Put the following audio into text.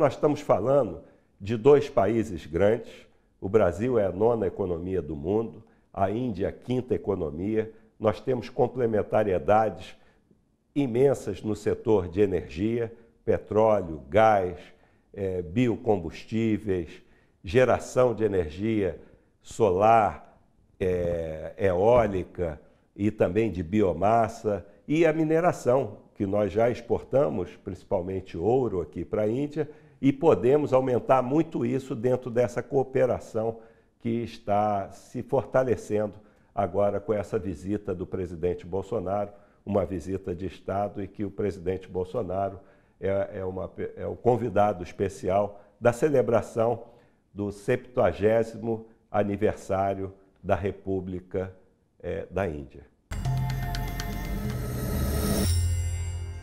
Nós estamos falando de dois países grandes. O Brasil é a nona economia do mundo, a Índia é a quinta economia. Nós temos complementariedades imensas no setor de energia, petróleo, gás, é, biocombustíveis, geração de energia solar, é, eólica e também de biomassa e a mineração que nós já exportamos, principalmente ouro aqui para a Índia, e podemos aumentar muito isso dentro dessa cooperação que está se fortalecendo agora com essa visita do presidente Bolsonaro, uma visita de Estado e que o presidente Bolsonaro é, é, uma, é o convidado especial da celebração do 70 aniversário da República é, da Índia.